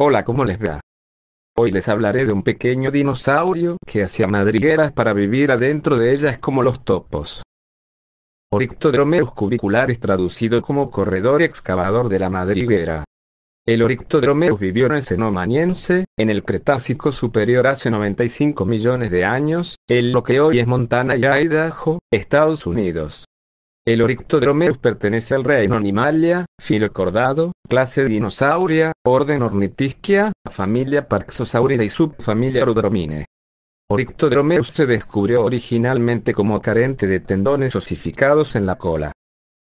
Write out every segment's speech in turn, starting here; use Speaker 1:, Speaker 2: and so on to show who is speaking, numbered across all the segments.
Speaker 1: Hola, ¿cómo les va? Hoy les hablaré de un pequeño dinosaurio que hacía madrigueras para vivir adentro de ellas como los topos. Orictodromeus cubicularis traducido como corredor excavador de la madriguera. El Orictodromeus vivió en el Cenomaniense, en el Cretácico superior hace 95 millones de años, en lo que hoy es Montana y Idaho, Estados Unidos. El Orictodromeus pertenece al reino Animalia, filo cordado, clase Dinosauria, orden Ornitisquia, familia Parxosaurida y subfamilia Rudromine. Orictodromeus se descubrió originalmente como carente de tendones osificados en la cola.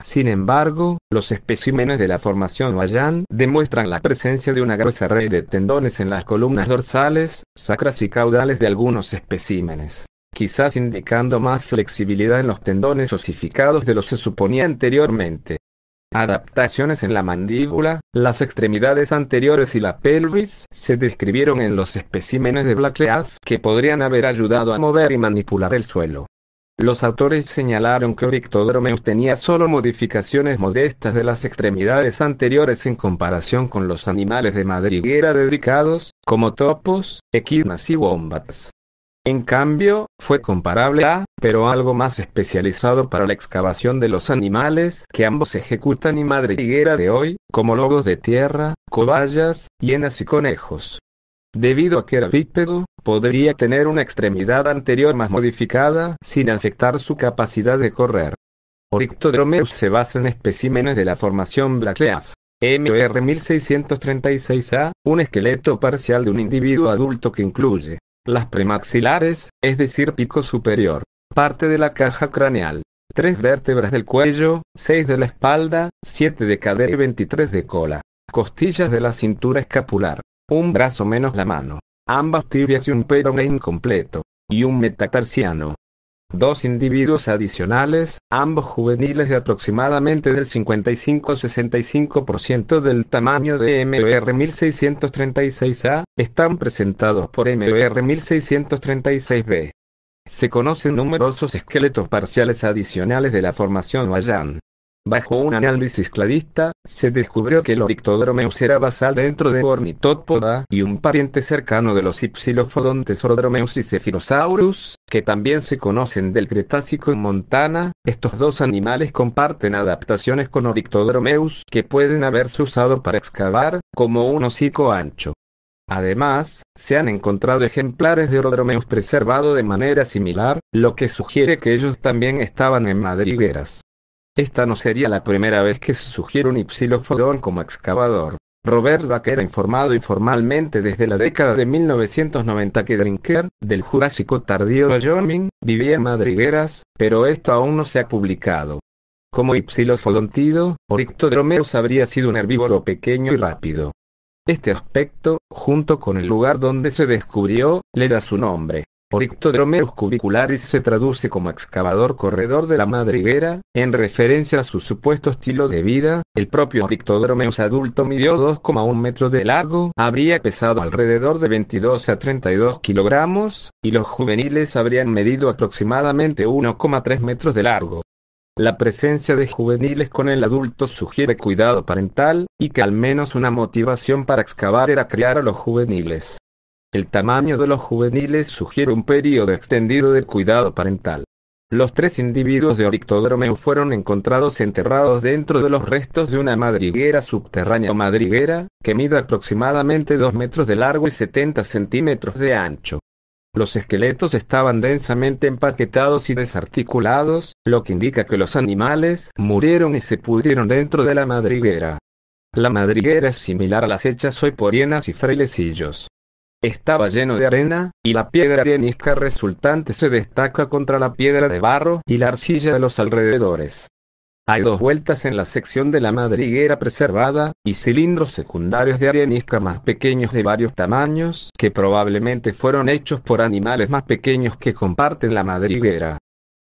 Speaker 1: Sin embargo, los especímenes de la formación Wayan demuestran la presencia de una gruesa red de tendones en las columnas dorsales, sacras y caudales de algunos especímenes quizás indicando más flexibilidad en los tendones osificados de lo se suponía anteriormente. Adaptaciones en la mandíbula, las extremidades anteriores y la pelvis se describieron en los especímenes de Blackleaf que podrían haber ayudado a mover y manipular el suelo. Los autores señalaron que Orictodromeus tenía solo modificaciones modestas de las extremidades anteriores en comparación con los animales de madriguera dedicados, como topos, equinas y wombats. En cambio, fue comparable a, pero algo más especializado para la excavación de los animales que ambos ejecutan y madre higuera de hoy, como lobos de tierra, cobayas, hienas y conejos. Debido a que era bípedo, podría tener una extremidad anterior más modificada sin afectar su capacidad de correr. Orictodromeus se basa en especímenes de la formación Blackleaf. MR 1636A, un esqueleto parcial de un individuo adulto que incluye las premaxilares, es decir, pico superior. Parte de la caja craneal. Tres vértebras del cuello, seis de la espalda, siete de cadera y 23 de cola. Costillas de la cintura escapular. Un brazo menos la mano. Ambas tibias y un peroné incompleto. Y un metatarsiano. Dos individuos adicionales, ambos juveniles de aproximadamente del 55-65% del tamaño de MBR 1636A, están presentados por MBR 1636B. Se conocen numerosos esqueletos parciales adicionales de la formación Wayan. Bajo un análisis cladista, se descubrió que el orictodromeus era basal dentro de Ornitópoda y un pariente cercano de los Ipsilophodontes orodromeus y Cephinosaurus, que también se conocen del Cretácico en Montana. Estos dos animales comparten adaptaciones con Orictodromeus que pueden haberse usado para excavar, como un hocico ancho. Además, se han encontrado ejemplares de Orodromeus preservado de manera similar, lo que sugiere que ellos también estaban en madrigueras. Esta no sería la primera vez que se sugiere un ipsilofodón como excavador. Robert Baker ha informado informalmente desde la década de 1990 que Drinker, del Jurásico tardío de Wyoming, vivía en madrigueras, pero esto aún no se ha publicado. Como Ipsilofodontido, Orictodromeus habría sido un herbívoro pequeño y rápido. Este aspecto, junto con el lugar donde se descubrió, le da su nombre. Orictodromeus cubicularis se traduce como excavador corredor de la madriguera, en referencia a su supuesto estilo de vida. El propio Orictodromeus adulto midió 2,1 metros de largo, habría pesado alrededor de 22 a 32 kilogramos, y los juveniles habrían medido aproximadamente 1,3 metros de largo. La presencia de juveniles con el adulto sugiere cuidado parental, y que al menos una motivación para excavar era criar a los juveniles. El tamaño de los juveniles sugiere un periodo extendido de cuidado parental. Los tres individuos de Orictodromeu fueron encontrados enterrados dentro de los restos de una madriguera subterránea o madriguera, que mide aproximadamente 2 metros de largo y 70 centímetros de ancho. Los esqueletos estaban densamente empaquetados y desarticulados, lo que indica que los animales murieron y se pudrieron dentro de la madriguera. La madriguera es similar a las hechas hoy por hienas y frailecillos estaba lleno de arena, y la piedra arenisca resultante se destaca contra la piedra de barro y la arcilla de los alrededores. Hay dos vueltas en la sección de la madriguera preservada, y cilindros secundarios de arenisca más pequeños de varios tamaños que probablemente fueron hechos por animales más pequeños que comparten la madriguera.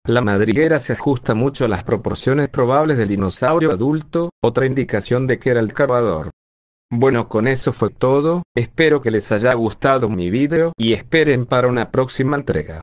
Speaker 1: La madriguera se ajusta mucho a las proporciones probables del dinosaurio adulto, otra indicación de que era el cavador. Bueno con eso fue todo, espero que les haya gustado mi video y esperen para una próxima entrega.